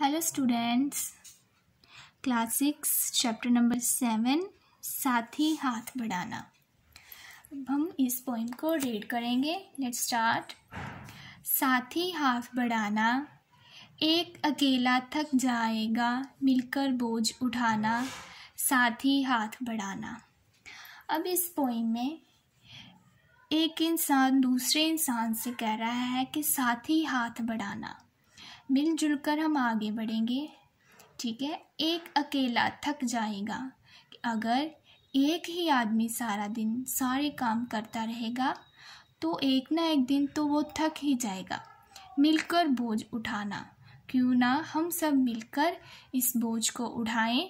hello students class six chapter number seven साथी हाथ बढ़ाना अब हम इस पॉइंट को रीड करेंगे लेट्स स्टार्ट साथी हाथ बढ़ाना एक अकेला थक जाएगा मिलकर बोझ उठाना साथी हाथ बढ़ाना अब इस पोइम में एक इंसान दूसरे इंसान से कह रहा है कि साथी हाथ बढ़ाना मिलजुल कर हम आगे बढ़ेंगे ठीक है एक अकेला थक जाएगा अगर एक ही आदमी सारा दिन सारे काम करता रहेगा तो एक ना एक दिन तो वो थक ही जाएगा मिलकर बोझ उठाना क्यों ना हम सब मिलकर इस बोझ को उठाएं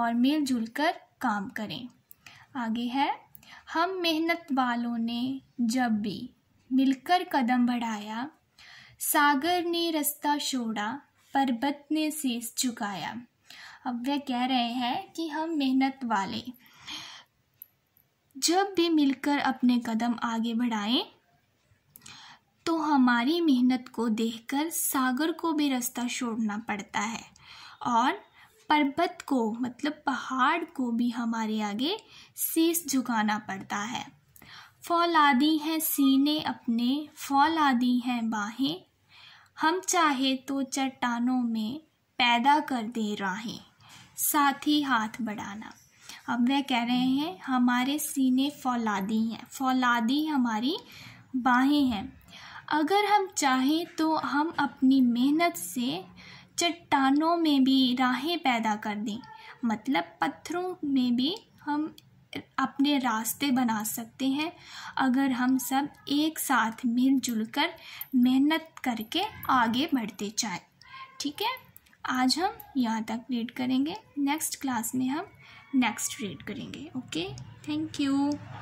और मिलजुल कर काम करें आगे है हम मेहनत वालों ने जब भी मिलकर कदम बढ़ाया सागर ने रास्ता छोड़ा पर्वत ने शीस झुकाया अब वह कह रहे हैं कि हम मेहनत वाले जब भी मिलकर अपने कदम आगे बढ़ाएं तो हमारी मेहनत को देखकर सागर को भी रास्ता छोड़ना पड़ता है और पर्वत को मतलब पहाड़ को भी हमारे आगे शीस झुकाना पड़ता है फौलादी हैं सीने अपने फौलादी हैं बाहें हम चाहे तो चट्टानों में पैदा कर दे राहें साथ ही हाथ बढ़ाना अब वह कह रहे हैं हमारे सीने फौलादी हैं फौलादी हमारी बाहें हैं अगर हम चाहें तो हम अपनी मेहनत से चट्टानों में भी राहें पैदा कर दें मतलब पत्थरों में भी हम अपने रास्ते बना सकते हैं अगर हम सब एक साथ मिलजुल कर मेहनत करके आगे बढ़ते जाए ठीक है आज हम यहाँ तक रीड करेंगे नेक्स्ट क्लास में हम नेक्स्ट रीड करेंगे ओके थैंक यू